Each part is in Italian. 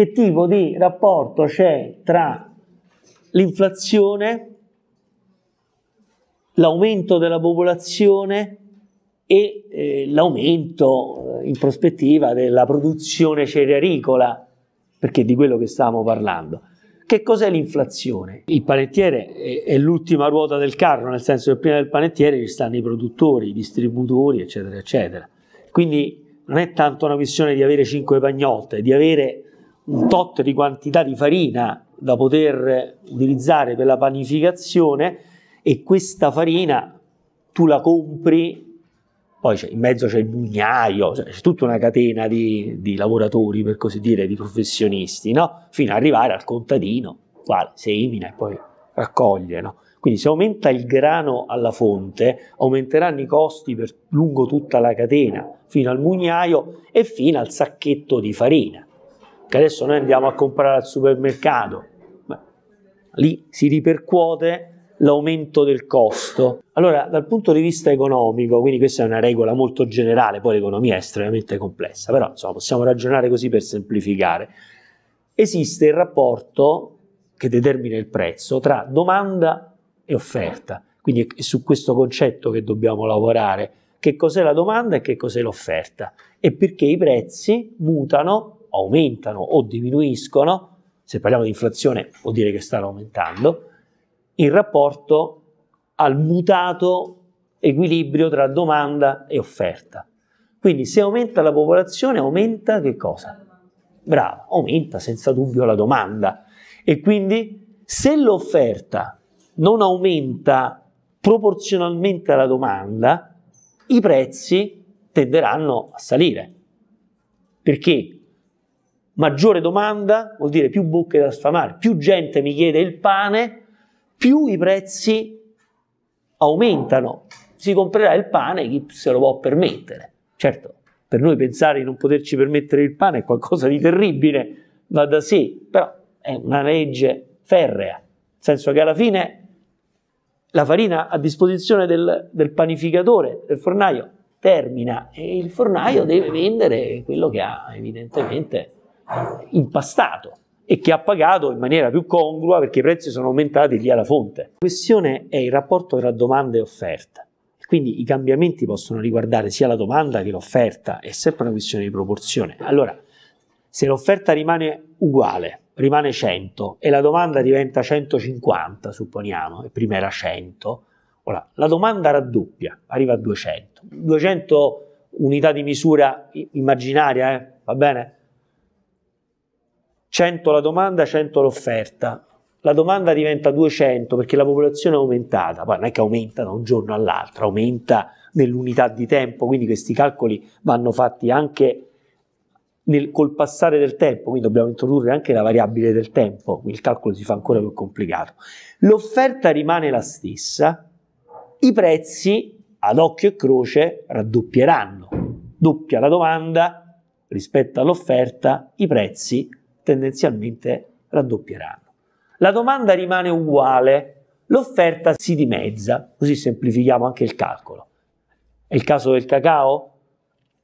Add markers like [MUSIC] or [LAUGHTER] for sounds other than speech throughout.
che tipo di rapporto c'è tra l'inflazione, l'aumento della popolazione e eh, l'aumento eh, in prospettiva della produzione cerealicola, perché di quello che stavamo parlando. Che cos'è l'inflazione? Il panettiere è, è l'ultima ruota del carro, nel senso che prima del panettiere ci stanno i produttori, i distributori, eccetera, eccetera. Quindi non è tanto una questione di avere cinque pagnotte, di avere un tot di quantità di farina da poter utilizzare per la panificazione e questa farina tu la compri poi in mezzo c'è il mugnaio, cioè c'è tutta una catena di, di, lavoratori, per così dire, di professionisti, no? fino ad arrivare al contadino, quale semina e poi raccoglie. No? Quindi se aumenta il grano alla fonte, aumenteranno i costi per, lungo tutta la catena, fino al mugnaio e fino al sacchetto di farina che adesso noi andiamo a comprare al supermercato. Beh, lì si ripercuote l'aumento del costo. Allora, dal punto di vista economico, quindi questa è una regola molto generale, poi l'economia è estremamente complessa, però insomma, possiamo ragionare così per semplificare. Esiste il rapporto che determina il prezzo tra domanda e offerta. Quindi è su questo concetto che dobbiamo lavorare. Che cos'è la domanda e che cos'è l'offerta e perché i prezzi mutano aumentano o diminuiscono, se parliamo di inflazione vuol dire che stanno aumentando, in rapporto al mutato equilibrio tra domanda e offerta. Quindi se aumenta la popolazione aumenta che cosa? Brava, aumenta senza dubbio la domanda e quindi se l'offerta non aumenta proporzionalmente alla domanda, i prezzi tenderanno a salire. Perché Maggiore domanda vuol dire più bocche da sfamare, più gente mi chiede il pane, più i prezzi aumentano. Si comprerà il pane chi se lo può permettere. Certo, per noi pensare di non poterci permettere il pane è qualcosa di terribile, va da sé, però è una legge ferrea, nel senso che alla fine la farina a disposizione del, del panificatore, del fornaio, termina e il fornaio deve vendere quello che ha evidentemente impastato e che ha pagato in maniera più congrua perché i prezzi sono aumentati lì alla fonte. La questione è il rapporto tra domanda e offerta. Quindi i cambiamenti possono riguardare sia la domanda che l'offerta, è sempre una questione di proporzione. Allora, se l'offerta rimane uguale, rimane 100 e la domanda diventa 150, supponiamo, e prima era 100, ora, la domanda raddoppia, arriva a 200. 200 unità di misura immaginaria, eh? va bene? 100 la domanda, 100 l'offerta. La domanda diventa 200 perché la popolazione è aumentata, poi non è che aumenta da un giorno all'altro, aumenta nell'unità di tempo, quindi questi calcoli vanno fatti anche nel, col passare del tempo, quindi dobbiamo introdurre anche la variabile del tempo, il calcolo si fa ancora più complicato. L'offerta rimane la stessa, i prezzi ad occhio e croce raddoppieranno, doppia la domanda rispetto all'offerta, i prezzi raddoppieranno tendenzialmente raddoppieranno. La domanda rimane uguale, l'offerta si dimezza, così semplifichiamo anche il calcolo. È il caso del cacao?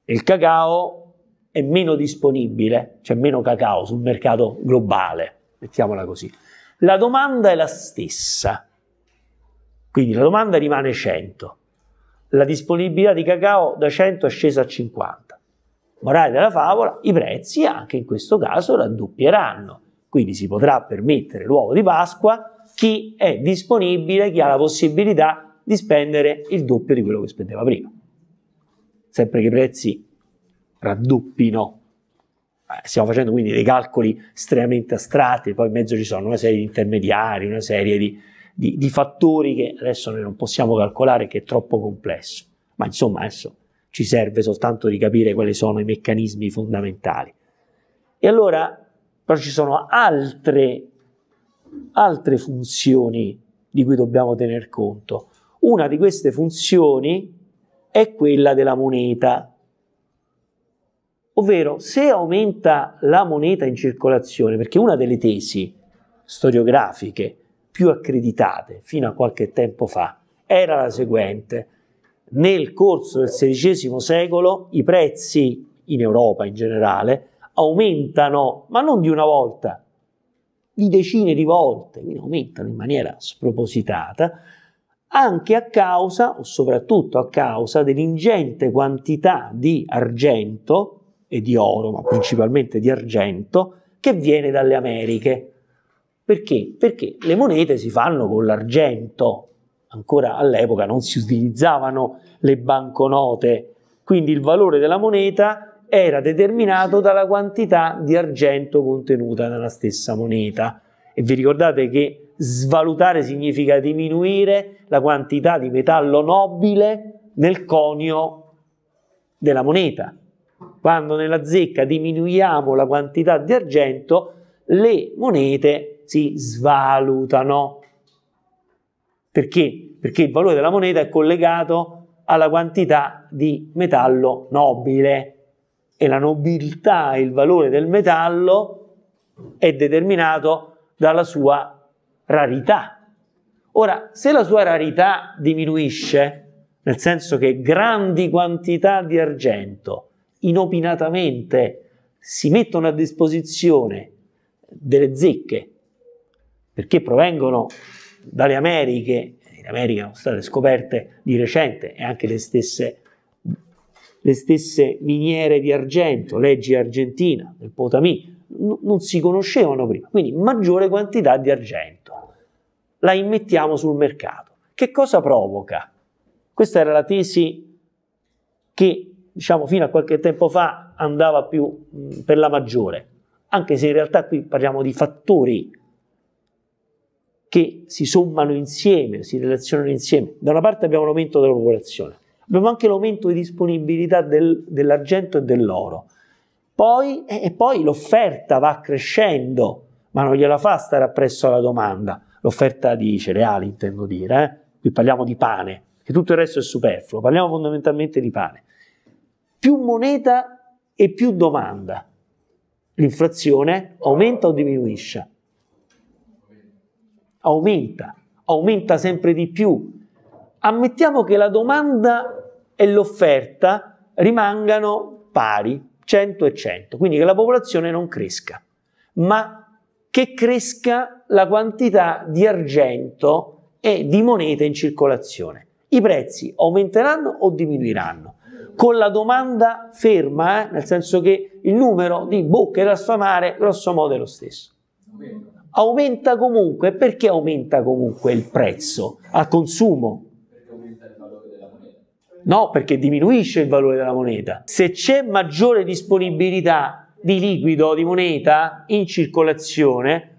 Il cacao è meno disponibile, c'è cioè meno cacao sul mercato globale, mettiamola così. La domanda è la stessa, quindi la domanda rimane 100. La disponibilità di cacao da 100 è scesa a 50. Morale della favola, i prezzi anche in questo caso raddoppieranno, quindi si potrà permettere l'uovo di Pasqua chi è disponibile, chi ha la possibilità di spendere il doppio di quello che spendeva prima. Sempre che i prezzi raddoppino. Eh, stiamo facendo quindi dei calcoli estremamente astratti, poi in mezzo ci sono una serie di intermediari, una serie di, di, di fattori che adesso noi non possiamo calcolare, che è troppo complesso. Ma insomma, adesso ci serve soltanto di capire quali sono i meccanismi fondamentali. E allora però ci sono altre, altre funzioni di cui dobbiamo tener conto. Una di queste funzioni è quella della moneta, ovvero se aumenta la moneta in circolazione, perché una delle tesi storiografiche più accreditate fino a qualche tempo fa era la seguente, nel corso del XVI secolo i prezzi in Europa in generale aumentano, ma non di una volta, di decine di volte, quindi aumentano in maniera spropositata, anche a causa, o soprattutto a causa, dell'ingente quantità di argento e di oro, ma principalmente di argento, che viene dalle Americhe. Perché? Perché le monete si fanno con l'argento, ancora all'epoca non si utilizzavano le banconote, quindi il valore della moneta era determinato dalla quantità di argento contenuta nella stessa moneta. E vi ricordate che svalutare significa diminuire la quantità di metallo nobile nel conio della moneta. Quando nella zecca diminuiamo la quantità di argento, le monete si svalutano. Perché? Perché il valore della moneta è collegato alla quantità di metallo nobile e la nobiltà, il valore del metallo è determinato dalla sua rarità. Ora, se la sua rarità diminuisce, nel senso che grandi quantità di argento inopinatamente si mettono a disposizione delle zecche, perché provengono dalle Americhe, in America sono state scoperte di recente e anche le stesse, le stesse miniere di argento, leggi argentina, del potamì, n- non si conoscevano prima, quindi maggiore quantità di argento. La immettiamo sul mercato. Che cosa provoca? Questa era la tesi che, diciamo, fino a qualche tempo fa andava più mh, per la maggiore, anche se in realtà qui parliamo di fattori che si sommano insieme, si relazionano insieme. Da una parte abbiamo l'aumento della popolazione, abbiamo anche l'aumento di disponibilità del, dell'argento e dell'oro. Poi, eh, e poi l'offerta va crescendo, ma non gliela fa stare appresso alla domanda. L'offerta di cereali, intendo dire, eh? qui parliamo di pane, che tutto il resto è superfluo, parliamo fondamentalmente di pane. Più moneta e più domanda. L'inflazione aumenta o diminuisce? aumenta, aumenta sempre di più. Ammettiamo che la domanda e l'offerta rimangano pari, 100 e 100, quindi che la popolazione non cresca, ma che cresca la quantità di argento e di moneta in circolazione. I prezzi aumenteranno o diminuiranno? Con la domanda ferma, eh? nel senso che il numero di bocche da sfamare grosso modo è lo stesso aumenta comunque. Perché aumenta comunque il prezzo al consumo? No, perché diminuisce il valore della moneta. Se c'è maggiore disponibilità di liquido, di moneta in circolazione,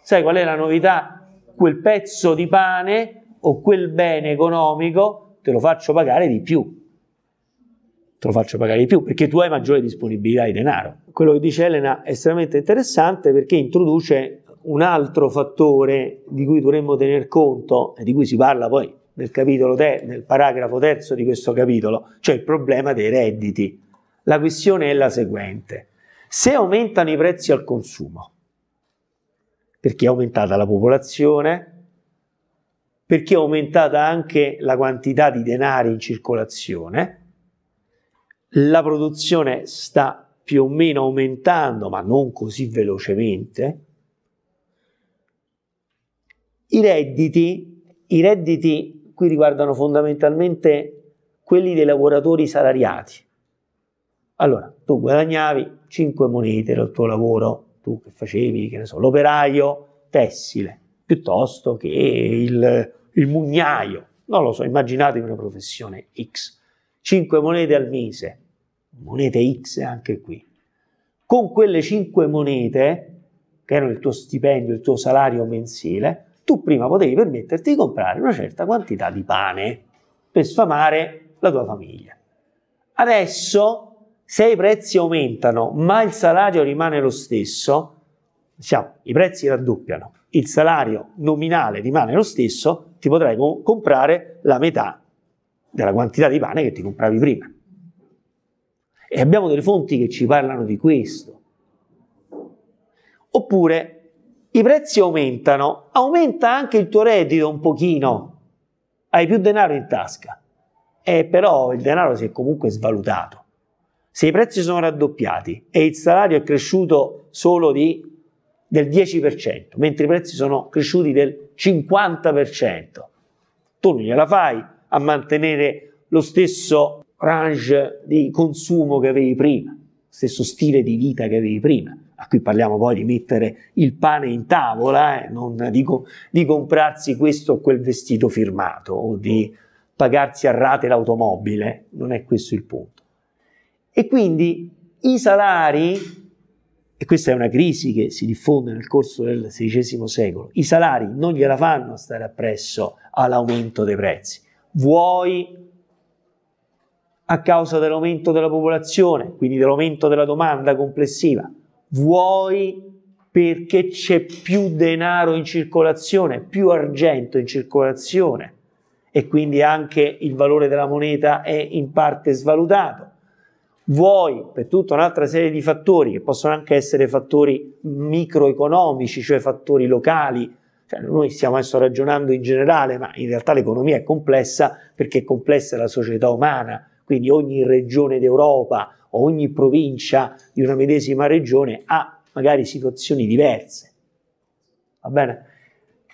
sai qual è la novità? Quel pezzo di pane o quel bene economico te lo faccio pagare di più. Te lo faccio pagare di più perché tu hai maggiore disponibilità di denaro. Quello che dice Elena è estremamente interessante perché introduce un altro fattore di cui dovremmo tener conto, e di cui si parla poi nel, capitolo te- nel paragrafo terzo di questo capitolo, cioè il problema dei redditi. La questione è la seguente. Se aumentano i prezzi al consumo, perché è aumentata la popolazione, perché è aumentata anche la quantità di denari in circolazione, la produzione sta più o meno aumentando, ma non così velocemente, i redditi, i redditi qui riguardano fondamentalmente quelli dei lavoratori salariati. Allora, tu guadagnavi 5 monete dal tuo lavoro, tu che facevi, che ne so, l'operaio tessile, piuttosto che il, il mugnaio, non lo so, immaginatevi una professione X. 5 monete al mese, monete X anche qui. Con quelle 5 monete, che erano il tuo stipendio, il tuo salario mensile, tu prima potevi permetterti di comprare una certa quantità di pane per sfamare la tua famiglia. Adesso, se i prezzi aumentano, ma il salario rimane lo stesso, diciamo, i prezzi raddoppiano, il salario nominale rimane lo stesso, ti potrai co- comprare la metà della quantità di pane che ti compravi prima. E abbiamo delle fonti che ci parlano di questo. Oppure i prezzi aumentano, aumenta anche il tuo reddito un pochino, hai più denaro in tasca, eh, però il denaro si è comunque svalutato. Se i prezzi sono raddoppiati e il salario è cresciuto solo di, del 10%, mentre i prezzi sono cresciuti del 50%, tu non gliela fai a mantenere lo stesso range di consumo che avevi prima, stesso stile di vita che avevi prima qui parliamo poi di mettere il pane in tavola, eh, non di, di comprarsi questo o quel vestito firmato o di pagarsi a rate l'automobile, eh, non è questo il punto. E quindi i salari, e questa è una crisi che si diffonde nel corso del XVI secolo, i salari non gliela fanno stare appresso all'aumento dei prezzi. Vuoi a causa dell'aumento della popolazione, quindi dell'aumento della domanda complessiva, vuoi perché c'è più denaro in circolazione, più argento in circolazione e quindi anche il valore della moneta è in parte svalutato. Vuoi per tutta un'altra serie di fattori che possono anche essere fattori microeconomici, cioè fattori locali. Cioè, noi stiamo adesso ragionando in generale, ma in realtà l'economia è complessa perché è complessa la società umana, quindi ogni regione d'Europa, ogni provincia di una medesima regione ha magari situazioni diverse. Va bene?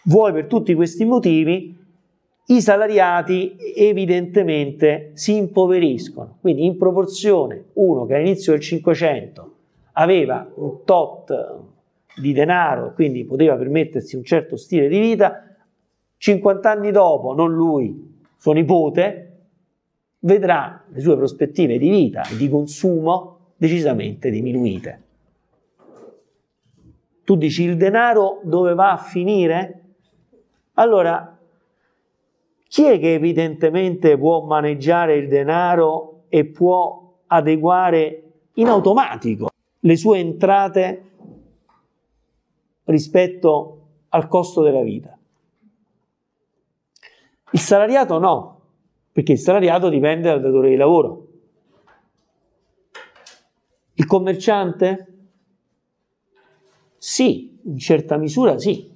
Vuoi per tutti questi motivi i salariati evidentemente si impoveriscono, quindi in proporzione uno che all'inizio del 500 aveva un tot di denaro, quindi poteva permettersi un certo stile di vita, 50 anni dopo, non lui, suo nipote, vedrà le sue prospettive di vita e di consumo decisamente diminuite. Tu dici il denaro dove va a finire? Allora, chi è che evidentemente può maneggiare il denaro e può adeguare in automatico le sue entrate rispetto al costo della vita? Il salariato no, perché il salariato dipende dal datore di lavoro. Il commerciante? Sì, in certa misura sì.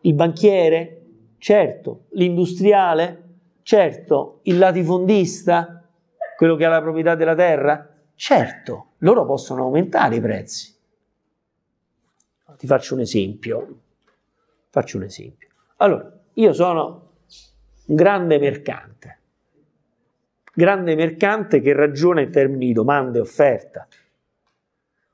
Il banchiere? Certo. L'industriale? Certo. Il latifondista? Quello che ha la proprietà della terra? Certo. Loro possono aumentare i prezzi. Ti faccio un esempio. Faccio un esempio. Allora, io sono un grande mercante grande mercante che ragiona in termini di domanda e offerta.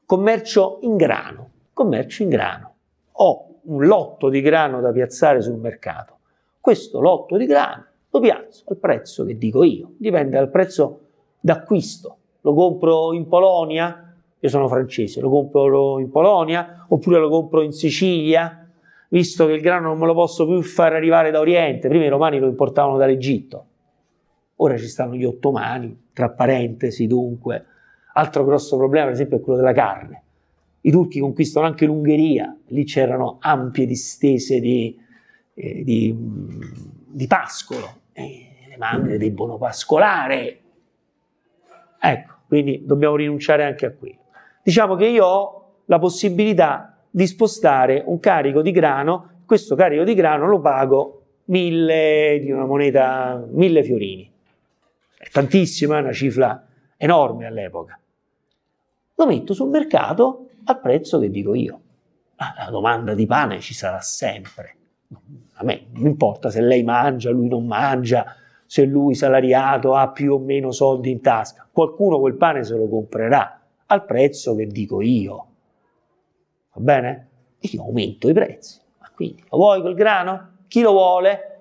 Commercio in grano, commercio in grano. Ho un lotto di grano da piazzare sul mercato. Questo lotto di grano lo piazzo al prezzo che dico io, dipende dal prezzo d'acquisto. Lo compro in Polonia, io sono francese, lo compro in Polonia oppure lo compro in Sicilia, visto che il grano non me lo posso più far arrivare da Oriente, prima i romani lo importavano dall'Egitto Ora ci stanno gli ottomani, tra parentesi dunque. Altro grosso problema, per esempio, è quello della carne. I turchi conquistano anche l'Ungheria, lì c'erano ampie distese di, eh, di, di pascolo, e eh, le mandre debbono pascolare. Ecco, quindi dobbiamo rinunciare anche a quello. Diciamo che io ho la possibilità di spostare un carico di grano, questo carico di grano lo pago mille di una moneta, mille fiorini è tantissima, è una cifra enorme all'epoca. Lo metto sul mercato al prezzo che dico io. Ma la domanda di pane ci sarà sempre. A me non importa se lei mangia, lui non mangia, se lui salariato ha più o meno soldi in tasca. Qualcuno quel pane se lo comprerà al prezzo che dico io. Va bene? E io aumento i prezzi. Ma quindi, lo vuoi quel grano? Chi lo vuole?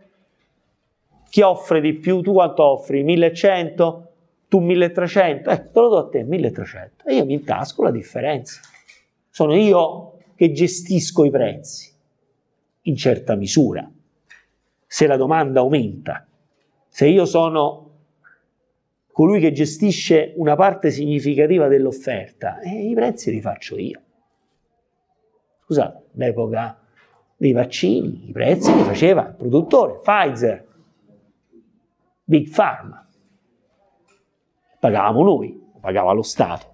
Chi offre di più? Tu quanto offri? 1100? Tu 1300? Ecco, te lo do a te, 1300. E io mi intasco la differenza. Sono io che gestisco i prezzi, in certa misura. Se la domanda aumenta, se io sono colui che gestisce una parte significativa dell'offerta, eh, i prezzi li faccio io. Scusate, l'epoca dei vaccini, i prezzi li faceva il produttore, Pfizer, Big Pharma. Pagavamo noi, pagava lo Stato.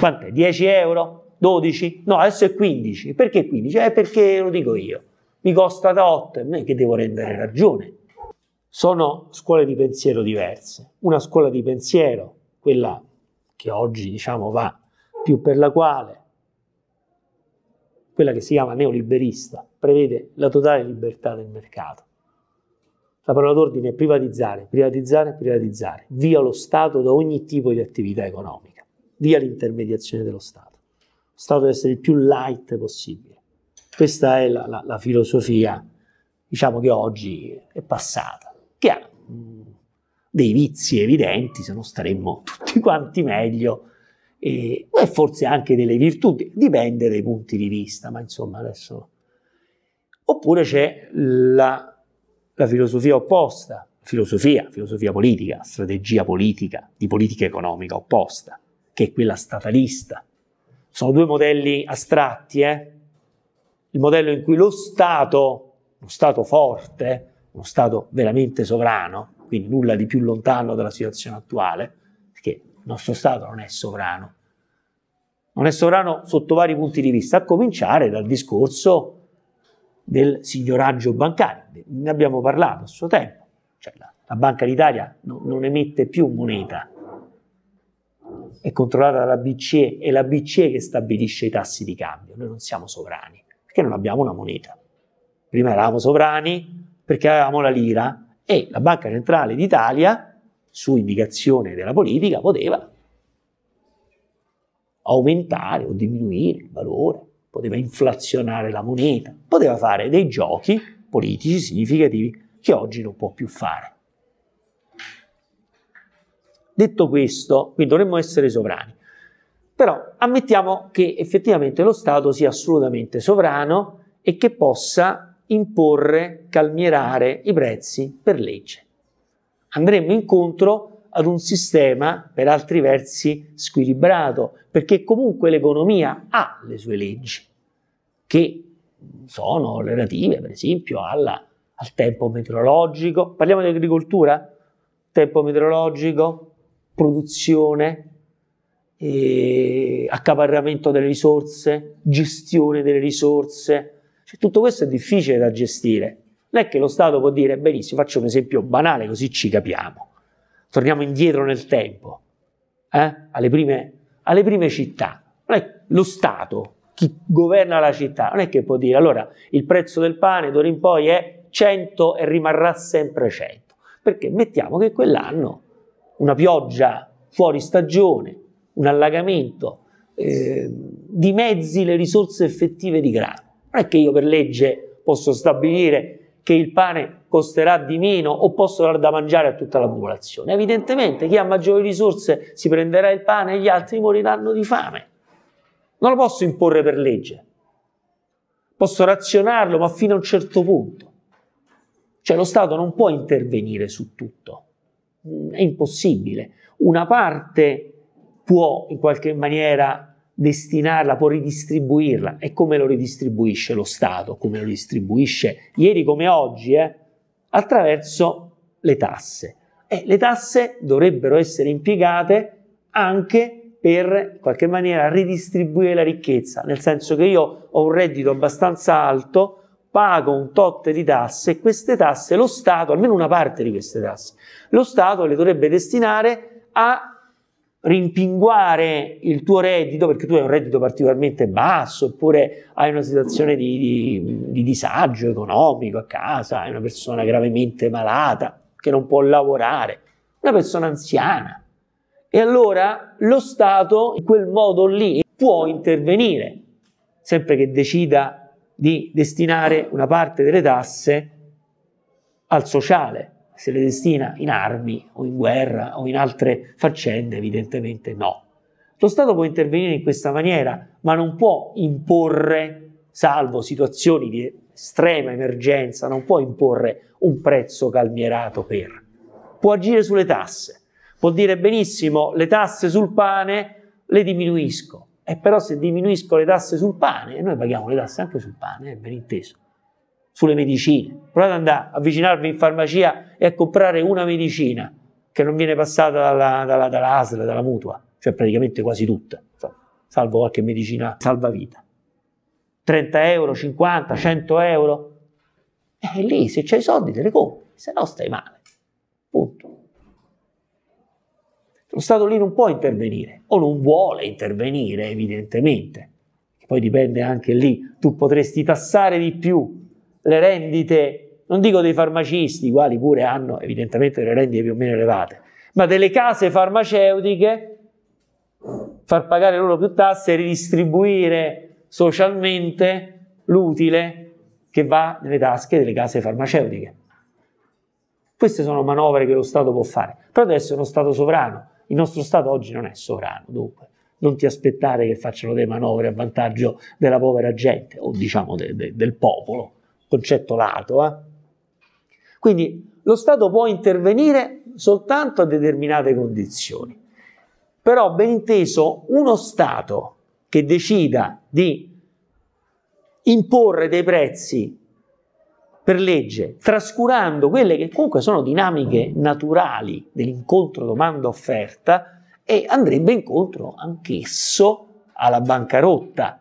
Quant'è? 10 euro? 12? No, adesso è 15. Perché 15? Eh, perché lo dico io. Mi costa da 8, non è che devo rendere ragione. Sono scuole di pensiero diverse. Una scuola di pensiero, quella che oggi diciamo va più per la quale quella che si chiama neoliberista, prevede la totale libertà del mercato. La parola d'ordine è privatizzare, privatizzare, privatizzare. Via lo Stato da ogni tipo di attività economica, via l'intermediazione dello Stato. Lo Stato deve essere il più light possibile. Questa è la, la, la filosofia, diciamo che oggi è passata, che ha dei vizi evidenti, se non staremmo tutti quanti meglio, e, e forse anche delle virtù, dipende dai punti di vista, ma insomma adesso... Oppure c'è la la filosofia opposta, filosofia, filosofia politica, strategia politica, di politica economica opposta, che è quella statalista. Sono due modelli astratti, eh? il modello in cui lo Stato, uno Stato forte, uno Stato veramente sovrano, quindi nulla di più lontano dalla situazione attuale, perché il nostro Stato non è sovrano, non è sovrano sotto vari punti di vista, a cominciare dal discorso del signoraggio bancario. Ne abbiamo parlato a suo tempo, cioè la, la Banca d'Italia no, non emette più moneta, è controllata dalla BCE, è la BCE che stabilisce i tassi di cambio, noi non siamo sovrani, perché non abbiamo una moneta. Prima eravamo sovrani perché avevamo la lira e la Banca Centrale d'Italia, su indicazione della politica, poteva aumentare o diminuire il valore poteva inflazionare la moneta, poteva fare dei giochi politici significativi che oggi non può più fare. Detto questo, qui dovremmo essere sovrani, però ammettiamo che effettivamente lo Stato sia assolutamente sovrano e che possa imporre, calmierare i prezzi per legge. Andremmo incontro a ad un sistema per altri versi squilibrato, perché comunque l'economia ha le sue leggi, che sono relative per esempio alla, al tempo meteorologico, parliamo di agricoltura, tempo meteorologico, produzione, eh, accaparramento delle risorse, gestione delle risorse, cioè, tutto questo è difficile da gestire. Non è che lo Stato può dire benissimo, faccio un esempio banale così ci capiamo torniamo indietro nel tempo, eh? alle, prime, alle prime città. Non è lo Stato, chi governa la città, non è che può dire allora il prezzo del pane d'ora in poi è 100 e rimarrà sempre 100. Perché mettiamo che quell'anno una pioggia fuori stagione, un allagamento, eh, dimezzi le risorse effettive di grano. Non è che io per legge posso stabilire che il pane costerà di meno o posso dar da mangiare a tutta la popolazione. Evidentemente chi ha maggiori risorse si prenderà il pane e gli altri moriranno di fame. Non lo posso imporre per legge. Posso razionarlo, ma fino a un certo punto. Cioè lo Stato non può intervenire su tutto. Mm, è impossibile. Una parte può in qualche maniera destinarla, può ridistribuirla. E come lo ridistribuisce lo Stato? Come lo distribuisce ieri come oggi? Eh? Attraverso le tasse. E le tasse dovrebbero essere impiegate anche per in qualche maniera ridistribuire la ricchezza, nel senso che io ho un reddito abbastanza alto, pago un tot di tasse e queste tasse lo Stato, almeno una parte di queste tasse, lo Stato le dovrebbe destinare a rimpinguare il tuo reddito, perché tu hai un reddito particolarmente basso, oppure hai una situazione di, di, di disagio economico a casa, hai una persona gravemente malata che non può lavorare, una persona anziana. E allora lo Stato in quel modo lì può intervenire, sempre che decida di destinare una parte delle tasse al sociale se le destina in armi o in guerra o in altre faccende, evidentemente no. Lo Stato può intervenire in questa maniera, ma non può imporre, salvo situazioni di estrema emergenza, non può imporre un prezzo calmierato per. Può agire sulle tasse, può dire benissimo le tasse sul pane le diminuisco, e però se diminuisco le tasse sul pane, e noi paghiamo le tasse anche sul pane, è ben inteso, sulle medicine. Provate ad andare, avvicinarvi in farmacia e a comprare una medicina che non viene passata dalla, dalla, dalla ASL, dalla mutua, cioè praticamente quasi tutta, salvo qualche medicina salvavita. 30 euro, 50, 100 euro. E eh, lì se c'hai i soldi te le compri, se no stai male. Punto. Lo Stato lì non può intervenire o non vuole intervenire evidentemente. Poi dipende anche lì, tu potresti tassare di più, le rendite, non dico dei farmacisti, i quali pure hanno evidentemente le rendite più o meno elevate, ma delle case farmaceutiche, far pagare loro più tasse e ridistribuire socialmente l'utile che va nelle tasche delle case farmaceutiche. Queste sono manovre che lo Stato può fare, però adesso è uno Stato sovrano, il nostro Stato oggi non è sovrano, dunque non ti aspettare che facciano delle manovre a vantaggio della povera gente o diciamo de, de, del popolo, concetto lato. Eh? Quindi lo Stato può intervenire soltanto a determinate condizioni. Però, ben inteso, uno Stato che decida di imporre dei prezzi per legge, trascurando quelle che comunque sono dinamiche naturali dell'incontro domanda-offerta, e andrebbe incontro anch'esso alla bancarotta.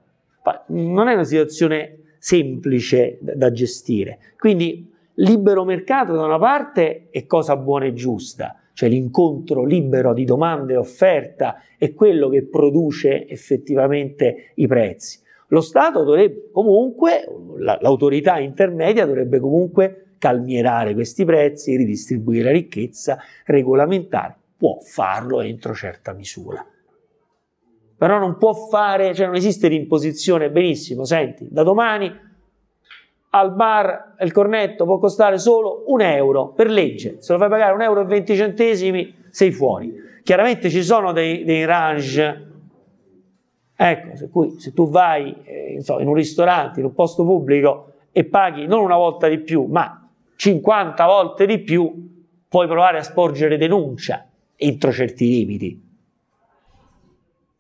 Non è una situazione semplice da gestire. Quindi libero mercato da una parte è cosa buona e giusta, cioè l'incontro libero di domande e offerta è quello che produce effettivamente i prezzi. Lo Stato dovrebbe comunque, l'autorità intermedia dovrebbe comunque calmierare questi prezzi, ridistribuire la ricchezza, regolamentare, può farlo entro certa misura però non può fare, cioè non esiste l'imposizione, benissimo, senti, da domani al bar il cornetto può costare solo un euro per legge, se lo fai pagare un euro e venti centesimi sei fuori. Chiaramente ci sono dei, dei range, ecco, se, cui, se tu vai eh, so, in un ristorante, in un posto pubblico e paghi non una volta di più, ma 50 volte di più, puoi provare a sporgere denuncia entro certi limiti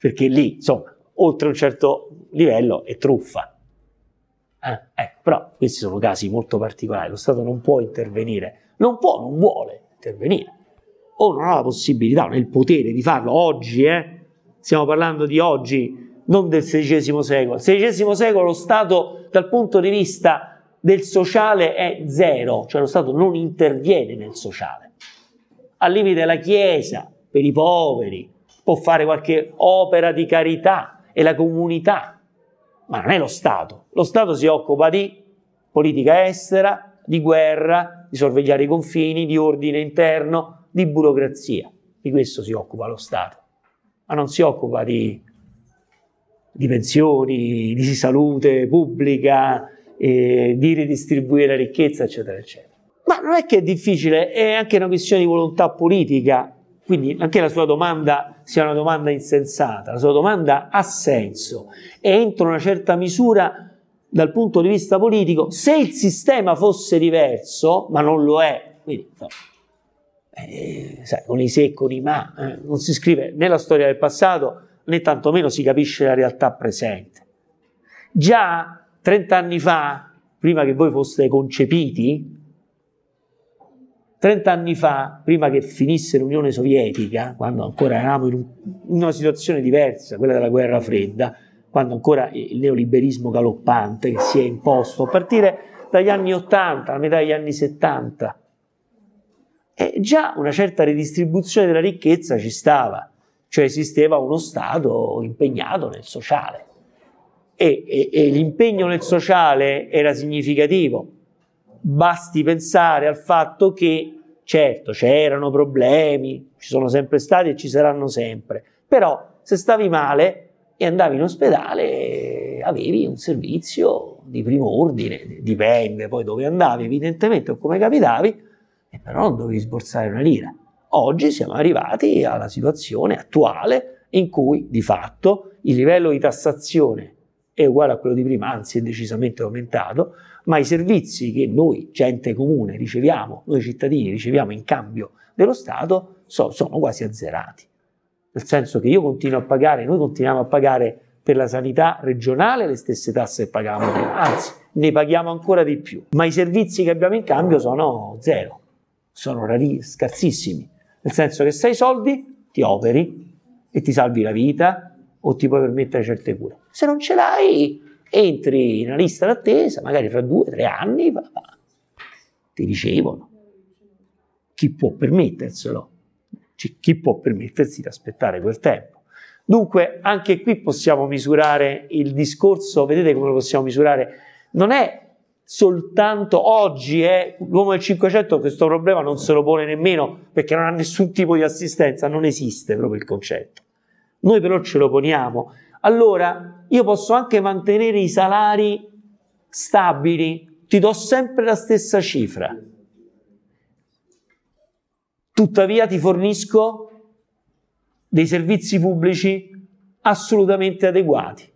perché lì, insomma, oltre un certo livello è truffa. Eh, ecco, però questi sono casi molto particolari, lo Stato non può intervenire, non può, non vuole intervenire, o non ha la possibilità, non ha il potere di farlo oggi, eh? stiamo parlando di oggi, non del XVI secolo. Il XVI secolo lo Stato dal punto di vista del sociale è zero, cioè lo Stato non interviene nel sociale. Al limite la Chiesa, per i poveri, può fare qualche opera di carità, e la comunità, ma non è lo Stato. Lo Stato si occupa di politica estera, di guerra, di sorvegliare i confini, di ordine interno, di burocrazia. Di questo si occupa lo Stato, ma non si occupa di, di pensioni, di salute pubblica, eh, di ridistribuire la ricchezza, eccetera, eccetera. Ma non è che è difficile, è anche una questione di volontà politica. Quindi anche la sua domanda sia una domanda insensata, la sua domanda ha senso e entro una certa misura dal punto di vista politico, se il sistema fosse diverso, ma non lo è, quindi no, eh, sai, con i se, e con i ma, eh, non si scrive né la storia del passato né tantomeno si capisce la realtà presente. Già 30 anni fa, prima che voi foste concepiti, Trent'anni fa, prima che finisse l'Unione Sovietica, quando ancora eravamo in, un, in una situazione diversa, quella della guerra fredda, quando ancora il neoliberismo galoppante che si è imposto a partire dagli anni 80, alla metà degli anni 70, e già una certa redistribuzione della ricchezza ci stava, cioè esisteva uno Stato impegnato nel sociale e, e, e l'impegno nel sociale era significativo. Basti pensare al fatto che, certo, c'erano problemi, ci sono sempre stati e ci saranno sempre, però se stavi male e andavi in ospedale avevi un servizio di primo ordine, dipende poi dove andavi evidentemente o come capitavi, però non dovevi sborsare una lira. Oggi siamo arrivati alla situazione attuale in cui di fatto il livello di tassazione è uguale a quello di prima, anzi è decisamente aumentato, ma i servizi che noi, gente comune, riceviamo, noi cittadini riceviamo in cambio dello Stato, so, sono quasi azzerati. Nel senso che io continuo a pagare, noi continuiamo a pagare per la sanità regionale le stesse tasse che pagavamo prima, anzi ne paghiamo ancora di più, ma i servizi che abbiamo in cambio sono zero, sono rari, scarsissimi, nel senso che se hai soldi ti operi e ti salvi la vita, o ti puoi permettere certe cure. Se non ce l'hai, entri in una lista d'attesa, magari fra due, o tre anni, va, ti ricevono. Chi può permetterselo? C- cioè, chi può permettersi di aspettare quel tempo? Dunque, anche qui possiamo misurare il discorso, vedete come lo possiamo misurare? Non è soltanto oggi, eh, l'uomo del 500 questo problema non se lo pone nemmeno perché non ha nessun tipo di assistenza, non esiste proprio il concetto. Noi però ce lo poniamo. Allora io posso anche mantenere i salari stabili, ti do sempre la stessa cifra. Tuttavia ti fornisco dei servizi pubblici assolutamente adeguati.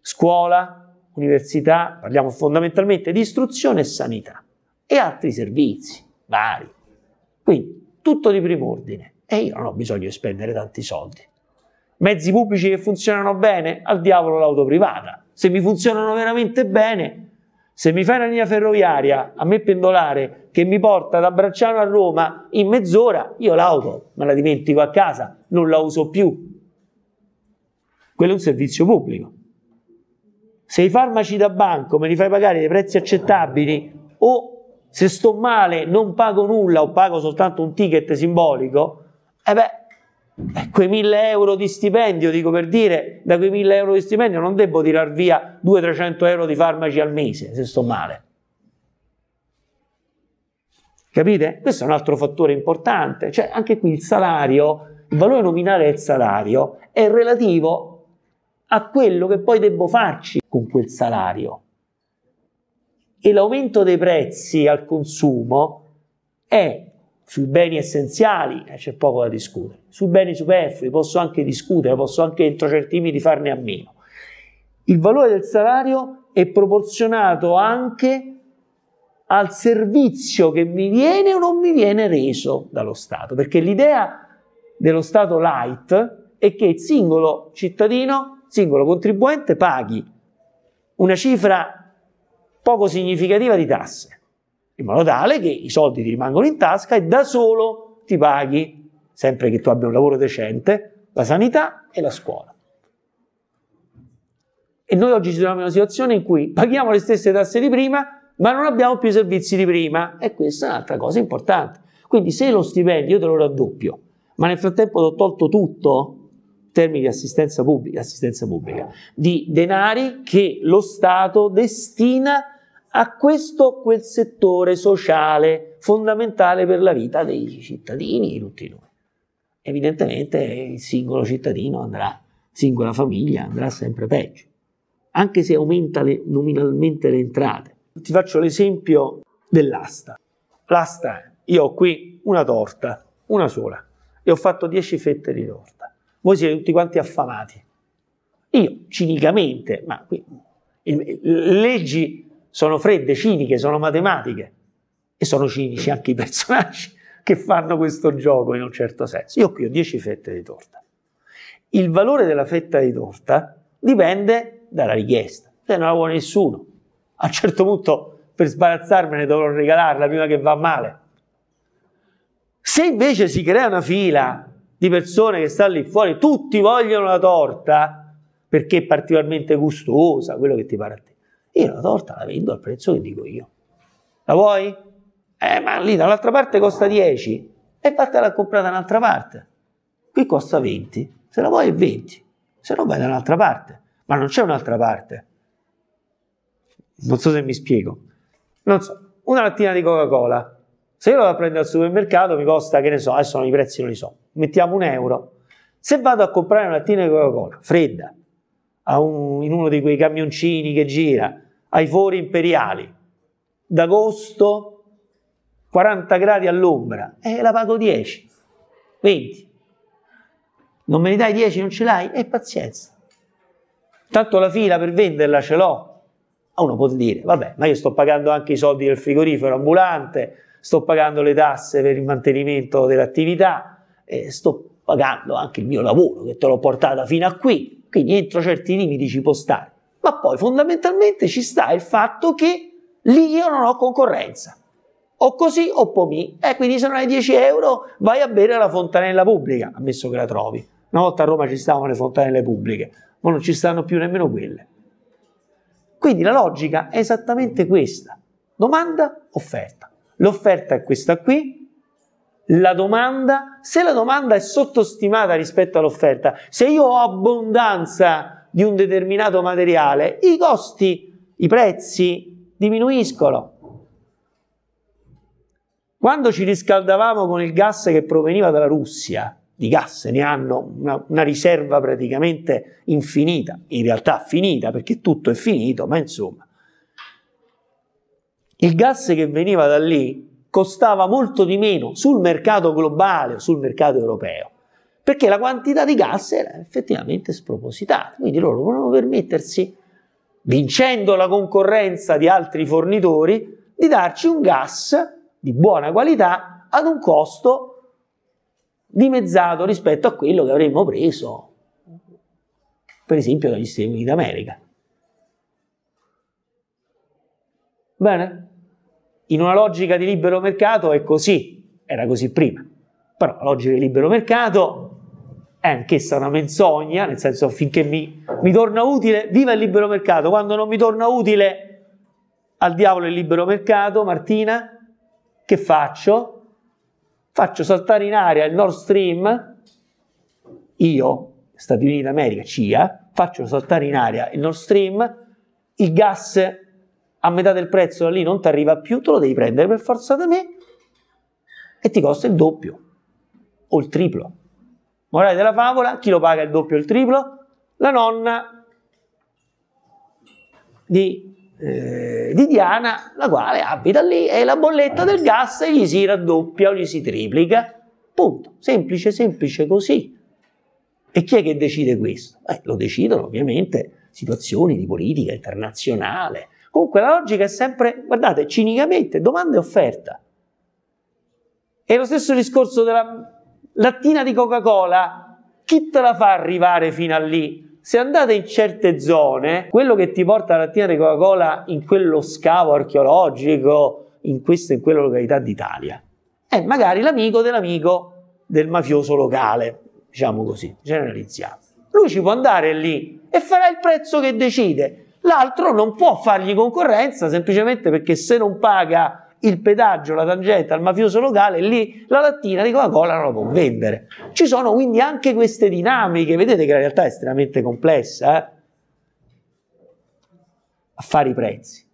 Scuola, università, parliamo fondamentalmente di istruzione e sanità e altri servizi vari. Quindi tutto di primo ordine e io non ho bisogno di spendere tanti soldi. Mezzi pubblici che funzionano bene, al diavolo l'auto privata. Se mi funzionano veramente bene, se mi fai una linea ferroviaria a me pendolare che mi porta da Bracciano a Roma in mezz'ora, io l'auto me la dimentico a casa, non la uso più. Quello è un servizio pubblico. Se i farmaci da banco me li fai pagare dei prezzi accettabili o se sto male non pago nulla o pago soltanto un ticket simbolico, e eh beh, eh, quei 1000 euro di stipendio, dico per dire, da quei 1000 euro di stipendio non devo tirar via 200-300 euro di farmaci al mese, se sto male. Capite? Questo è un altro fattore importante, cioè anche qui il salario, il valore nominale del salario è relativo a quello che poi devo farci con quel salario. E l'aumento dei prezzi al consumo è sui beni essenziali eh, c'è poco da discutere, sui beni superflui posso anche discutere, posso anche introcertirmi di farne a meno. Il valore del salario è proporzionato anche al servizio che mi viene o non mi viene reso dallo Stato, perché l'idea dello Stato light è che il singolo cittadino, singolo contribuente paghi una cifra poco significativa di tasse in modo tale che i soldi ti rimangono in tasca e da solo ti paghi, sempre che tu abbia un lavoro decente, la sanità e la scuola. E noi oggi ci troviamo in una situazione in cui paghiamo le stesse tasse di prima, ma non abbiamo più i servizi di prima e questa è un'altra cosa importante. Quindi se lo stipendio io te lo raddoppio, ma nel frattempo ti ho tolto tutto, in termini di assistenza pubblica, assistenza pubblica, di denari che lo Stato destina a a questo quel settore sociale fondamentale per la vita dei cittadini di tutti noi. Evidentemente il singolo cittadino andrà, singola famiglia andrà sempre peggio, anche se aumenta le, nominalmente le entrate. Ti faccio l'esempio dell'asta. L'asta, io ho qui una torta, una sola, e ho fatto 10 fette di torta. Voi siete tutti quanti affamati. Io, cinicamente, ma qui, leggi sono fredde, ciniche, sono matematiche e sono cinici anche i personaggi [LAUGHS] che fanno questo gioco in un certo senso. Io qui ho 10 fette di torta. Il valore della fetta di torta dipende dalla richiesta, se non la vuole nessuno. A un certo punto per sbarazzarmene dovrò regalarla prima che va male. Se invece si crea una fila di persone che stanno lì fuori, tutti vogliono la torta perché è particolarmente gustosa, quello che ti pare a te io la torta la vendo al prezzo che dico io. La vuoi? Eh, ma lì dall'altra parte costa 10 e vattela a comprare da un'altra parte. Qui costa 20, se la vuoi è 20, se no vai da un'altra parte. Ma non c'è un'altra parte. Non so se mi spiego. Non so, una lattina di Coca-Cola. Se io la vado a prendere al supermercato mi costa, che ne so, adesso i prezzi non li so, mettiamo un euro. Se vado a comprare una lattina di Coca-Cola fredda, un, in uno di quei camioncini che gira ai fori imperiali. D'agosto 40 gradi all'ombra e eh, la pago 10, 20. Non me ne dai 10, non ce l'hai? E eh, pazienza. Tanto la fila per venderla ce l'ho. Uno può dire, vabbè, ma io sto pagando anche i soldi del frigorifero ambulante, sto pagando le tasse per il mantenimento dell'attività, eh, sto pagando anche il mio lavoro che te l'ho portata fino a qui, quindi entro certi limiti ci può stare ma poi fondamentalmente ci sta il fatto che lì io non ho concorrenza. O così o pomi. E eh, quindi se non hai 10 euro vai a bere alla fontanella pubblica, ammesso che la trovi. Una volta a Roma ci stavano le fontanelle pubbliche, ma non ci stanno più nemmeno quelle. Quindi la logica è esattamente questa. Domanda, offerta. L'offerta è questa qui, la domanda, se la domanda è sottostimata rispetto all'offerta, se io ho abbondanza di un determinato materiale, i costi, i prezzi diminuiscono. Quando ci riscaldavamo con il gas che proveniva dalla Russia, di gas ne hanno una, una riserva praticamente infinita, in realtà finita perché tutto è finito, ma insomma, il gas che veniva da lì costava molto di meno sul mercato globale o sul mercato europeo perché la quantità di gas era effettivamente spropositata. Quindi loro volevano permettersi, vincendo la concorrenza di altri fornitori, di darci un gas di buona qualità ad un costo dimezzato rispetto a quello che avremmo preso, per esempio, dagli Stati Uniti d'America. Bene? In una logica di libero mercato è così, era così prima, però la logica di libero mercato eh, è anch'essa una menzogna, nel senso finché mi, mi torna utile, viva il libero mercato, quando non mi torna utile al diavolo il libero mercato, Martina, che faccio? Faccio saltare in aria il Nord Stream, io, Stati Uniti d'America, CIA, faccio saltare in aria il Nord Stream, il gas a metà del prezzo da lì non ti arriva più, te lo devi prendere per forza da me e ti costa il doppio o il triplo. Morale della favola, chi lo paga il doppio o il triplo? La nonna di, eh, di, Diana, la quale abita lì e la bolletta del gas gli si raddoppia o gli si triplica. Punto. Semplice, semplice così. E chi è che decide questo? Eh, lo decidono ovviamente situazioni di politica internazionale. Comunque la logica è sempre, guardate, cinicamente domanda e offerta. È lo stesso discorso della lattina di Coca-Cola, chi te la fa arrivare fino a lì? Se andate in certe zone, quello che ti porta la lattina di Coca-Cola in quello scavo archeologico, in questa e in quella località d'Italia, è magari l'amico dell'amico del mafioso locale, diciamo così, generalizziamo. Lui ci può andare lì e farà il prezzo che decide. L'altro non può fargli concorrenza semplicemente perché se non paga il pedaggio, la tangente al mafioso locale, lì la lattina di Coca-Cola non la può vendere. Ci sono quindi anche queste dinamiche, vedete che la realtà è estremamente complessa, eh? a fare i prezzi.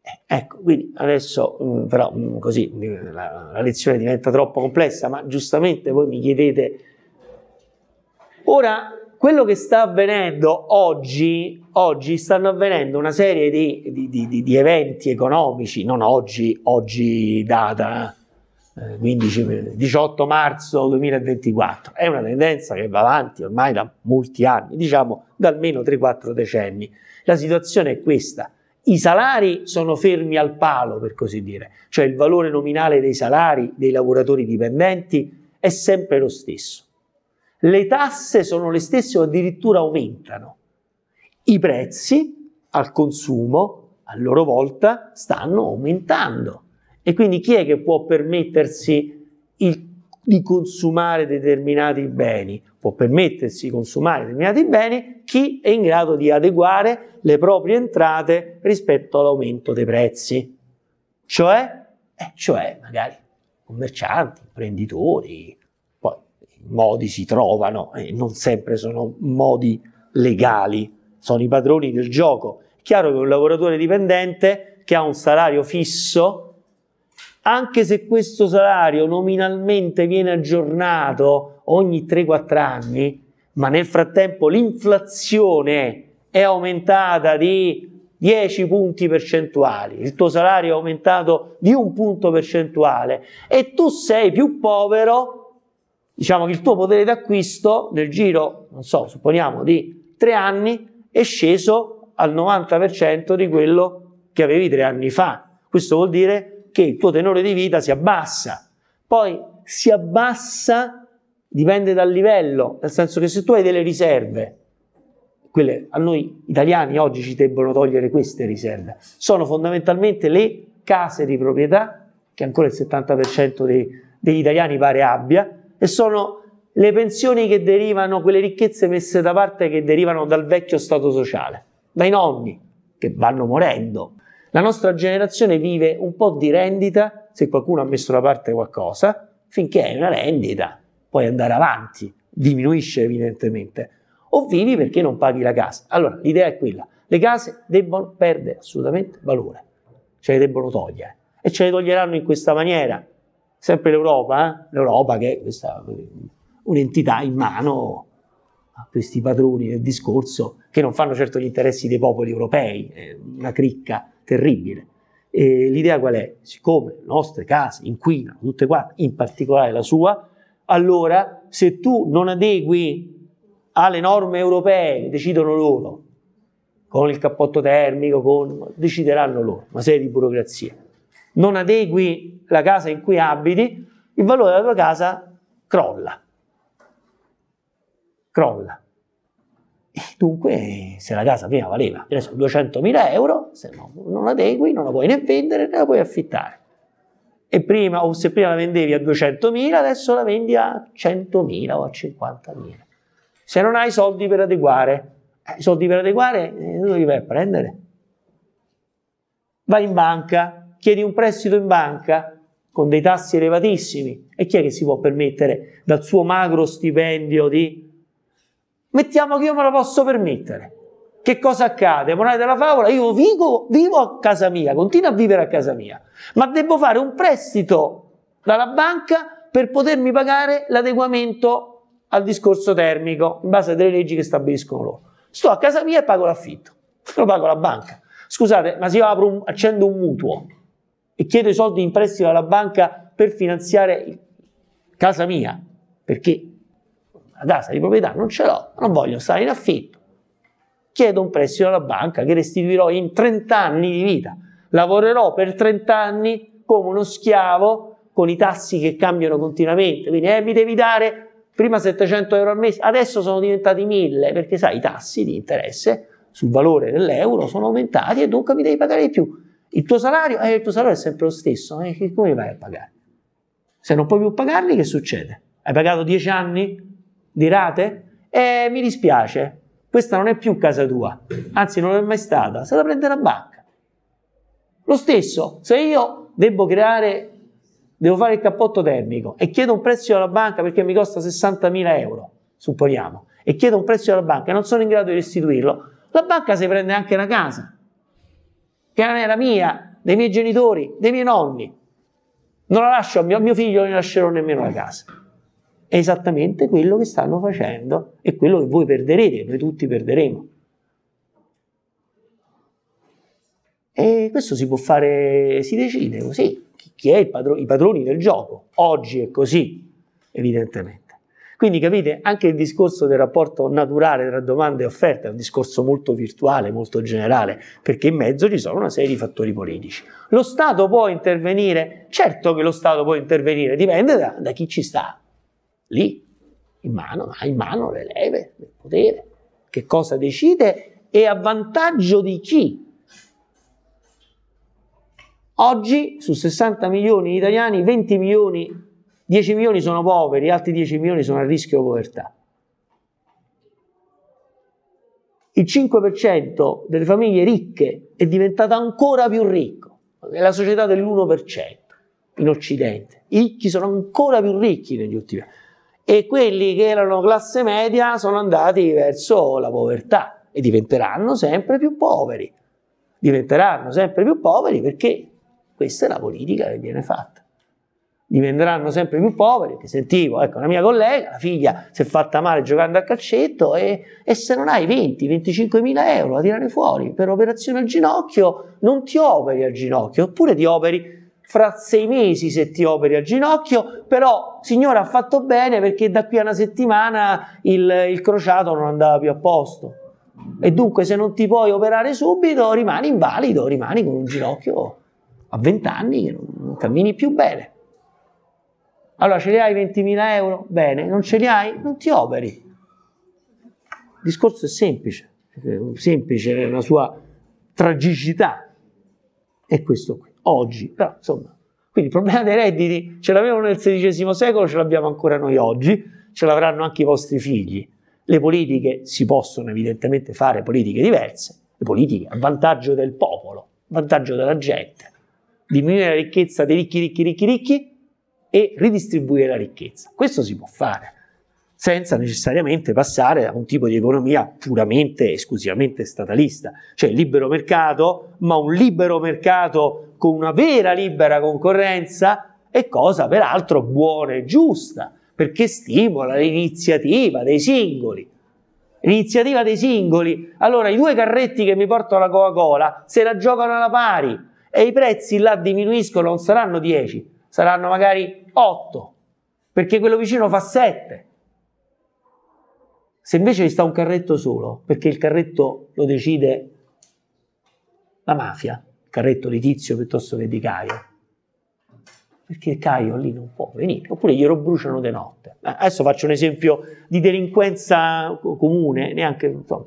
Eh, ecco, quindi adesso mh, mm, però mh, mm, così la, la lezione diventa troppo complessa, ma giustamente voi mi chiedete, ora quello che sta avvenendo oggi, oggi stanno avvenendo una serie di, di, di, di eventi economici, non oggi, oggi data 15, eh, 18 marzo 2024, è una tendenza che va avanti ormai da molti anni, diciamo da almeno 3-4 decenni. La situazione è questa, i salari sono fermi al palo per così dire, cioè il valore nominale dei salari dei lavoratori dipendenti è sempre lo stesso le tasse sono le stesse o addirittura aumentano. I prezzi al consumo a loro volta stanno aumentando e quindi chi è che può permettersi il, di consumare determinati beni? Può permettersi di consumare determinati beni chi è in grado di adeguare le proprie entrate rispetto all'aumento dei prezzi. Cioè, eh, cioè magari commercianti, imprenditori, modi si trovano e non sempre sono modi legali, sono i padroni del gioco. È chiaro che un lavoratore dipendente che ha un salario fisso, anche se questo salario nominalmente viene aggiornato ogni 3-4 anni, ma nel frattempo l'inflazione è aumentata di 10 punti percentuali, il tuo salario è aumentato di un punto percentuale e tu sei più povero diciamo che il tuo potere d'acquisto nel giro, non so, supponiamo di tre anni è sceso al 90% di quello che avevi tre anni fa. Questo vuol dire che il tuo tenore di vita si abbassa. Poi si abbassa dipende dal livello, nel senso che se tu hai delle riserve, quelle a noi italiani oggi ci debbono togliere queste riserve, sono fondamentalmente le case di proprietà, che ancora il 70% dei, degli italiani pare abbia, e sono le pensioni che derivano, quelle ricchezze messe da parte che derivano dal vecchio stato sociale, dai nonni che vanno morendo. La nostra generazione vive un po' di rendita, se qualcuno ha messo da parte qualcosa, finché è una rendita, puoi andare avanti, diminuisce evidentemente, o vivi perché non paghi la casa. Allora, l'idea è quella, le case debbono perdere assolutamente valore, ce le debbono togliere e ce le toglieranno in questa maniera, sempre l'Europa, eh? l'Europa che è questa, eh, un'entità in mano a questi padroni del discorso che non fanno certo gli interessi dei popoli europei, è una cricca terribile. E l'idea qual è? Siccome le nostre case inquinano tutte quante, in particolare la sua, allora se tu non adegui alle norme europee, decidono loro, con il cappotto termico, con... decideranno loro, una serie di burocrazie non adegui la casa in cui abiti, il valore della tua casa crolla. Crolla. E dunque, se la casa prima valeva 200.000 euro, se no, non adegui, non la puoi né vendere né la puoi affittare. E prima, o se prima la vendevi a 200.000, adesso la vendi a 100.000 o a 50.000. Se non hai soldi per adeguare, i soldi per adeguare, eh, dove li vai a prendere? Vai in banca, chiedi un prestito in banca con dei tassi elevatissimi e chi è che si può permettere dal suo magro stipendio di... Mettiamo che io me lo posso permettere. Che cosa accade? Morale della favola, io vivo, vivo a casa mia, continuo a vivere a casa mia, ma devo fare un prestito dalla banca per potermi pagare l'adeguamento al discorso termico in base a delle leggi che stabiliscono loro. Sto a casa mia e pago l'affitto, [LAUGHS] lo pago la banca. Scusate, ma se io un, accendo un mutuo e chiedo i soldi in prestito alla banca per finanziare casa mia, perché la casa di proprietà non ce l'ho, non voglio stare in affitto. Chiedo un prestito alla banca che restituirò in 30 anni di vita. Lavorerò per 30 anni come uno schiavo con i tassi che cambiano continuamente. Quindi eh, mi devi dare prima 700 euro al mese, adesso sono diventati 1000 perché sai i tassi di interesse sul valore dell'euro sono aumentati e dunque mi devi pagare di più il tuo salario, eh, il tuo salario è sempre lo stesso, eh, come vai a pagare? Se non puoi più pagarli, che succede? Hai pagato 10 anni di rate? Eh, mi dispiace, questa non è più casa tua, anzi non è mai stata, se la prende la banca. Lo stesso, se io devo creare, devo fare il cappotto termico e chiedo un prezzo alla banca perché mi costa 60.000 euro, supponiamo, e chiedo un prezzo alla banca e non sono in grado di restituirlo, la banca si prende anche la casa che non era mia, dei miei genitori, dei miei nonni. Non la lascio a mio, mio figlio, non ne lascerò nemmeno la casa. È esattamente quello che stanno facendo e quello che voi perderete, noi tutti perderemo. E questo si può fare, si decide così. Chi è padro, i padroni del gioco? Oggi è così, evidentemente. Quindi capite, anche il discorso del rapporto naturale tra domanda e offerta è un discorso molto virtuale, molto generale, perché in mezzo ci sono una serie di fattori politici. Lo Stato può intervenire? Certo che lo Stato può intervenire, dipende da, da chi ci sta lì, in mano, ha in mano le leve il potere, che cosa decide e a vantaggio di chi. Oggi su 60 milioni di italiani 20 milioni 10 milioni sono poveri, altri 10 milioni sono a rischio povertà. Il 5% delle famiglie ricche è diventato ancora più ricco, è la società dell'1% in Occidente. I ricchi sono ancora più ricchi negli ultimi anni e quelli che erano classe media sono andati verso la povertà e diventeranno sempre più poveri. Diventeranno sempre più poveri perché questa è la politica che viene fatta diventeranno sempre più poveri, che sentivo, ecco, la mia collega, la figlia si è fatta male giocando a calcetto e, e se non hai 20-25 mila euro da tirare fuori per operazione al ginocchio, non ti operi al ginocchio, oppure ti operi fra sei mesi se ti operi al ginocchio, però signora ha fatto bene perché da qui a una settimana il, il crociato non andava più a posto. E dunque se non ti puoi operare subito rimani invalido, rimani con un ginocchio a 20 anni che non cammini più bene. Allora ce li hai 20.000 euro? Bene, non ce li hai? Non ti operi. Il discorso è semplice, semplice nella sua tragicità. È questo qui, oggi. Però insomma, quindi il problema dei redditi ce l'avevano nel XVI secolo, ce l'abbiamo ancora noi oggi, ce l'avranno anche i vostri figli. Le politiche si possono evidentemente fare politiche diverse, le politiche a vantaggio del popolo, a vantaggio della gente. Diminuire la ricchezza dei ricchi, ricchi, ricchi, ricchi e ridistribuire la ricchezza. Questo si può fare senza necessariamente passare a un tipo di economia puramente, esclusivamente statalista, cioè libero mercato, ma un libero mercato con una vera libera concorrenza è cosa peraltro buona e giusta, perché stimola l'iniziativa dei singoli. Iniziativa dei singoli, allora i due carretti che mi portano la Coca-Cola se la giocano alla pari e i prezzi là diminuiscono, non saranno 10, saranno magari 8, perché quello vicino fa 7. Se invece ci sta un carretto solo, perché il carretto lo decide la mafia, il carretto di Tizio piuttosto che di Caio, perché Caio lì non può venire, oppure glielo bruciano di notte. Eh, adesso faccio un esempio di delinquenza comune, neanche insomma,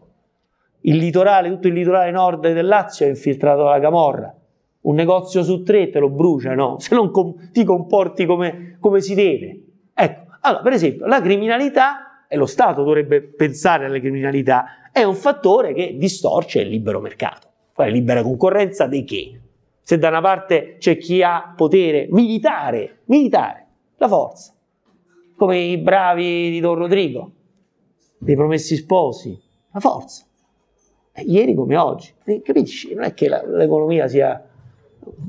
il litorale, tutto il litorale nord del Lazio è infiltrato dalla Camorra. Un negozio su tre te lo bruciano se non com- ti comporti come, come si deve. Ecco, allora, per esempio, la criminalità, e lo Stato dovrebbe pensare alla criminalità, è un fattore che distorce il libero mercato. Qual è libera concorrenza di che? Se da una parte c'è chi ha potere militare, militare, la forza, come i bravi di Don Rodrigo, dei promessi sposi, la forza. E eh, ieri come oggi, eh, capisci? Non è che la, l'economia sia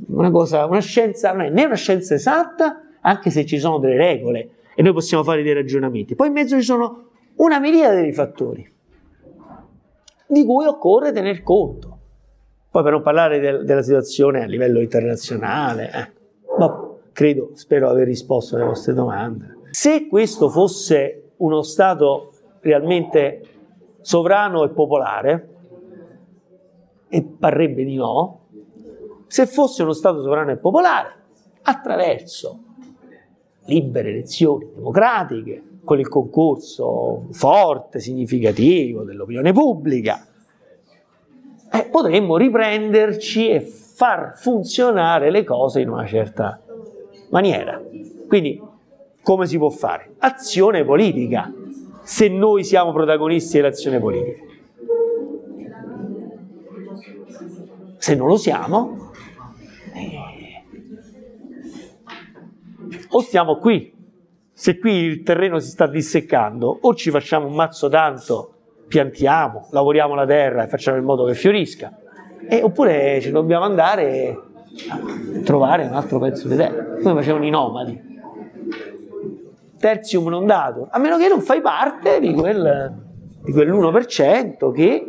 una, cosa, una scienza, non è né una scienza esatta, anche se ci sono delle regole e noi possiamo fare dei ragionamenti. Poi in mezzo ci sono una miriade di fattori di cui occorre tener conto. Poi per non parlare del, della situazione a livello internazionale, eh. ma credo, spero aver risposto alle vostre domande. Se questo fosse uno Stato realmente sovrano e popolare, e parrebbe di no, se fosse uno Stato sovrano e popolare, attraverso libere elezioni democratiche, con il concorso forte, significativo dell'opinione pubblica, eh, potremmo riprenderci e far funzionare le cose in una certa maniera. Quindi come si può fare? Azione politica, se noi siamo protagonisti dell'azione politica. Se non lo siamo, o stiamo qui, se qui il terreno si sta disseccando, o ci facciamo un mazzo tanto, piantiamo, lavoriamo la terra e facciamo in modo che fiorisca, e, oppure ci dobbiamo andare a trovare un altro pezzo di terra, come facevano i nomadi. Terzium non dato, a meno che non fai parte di, quel, di quell'1% che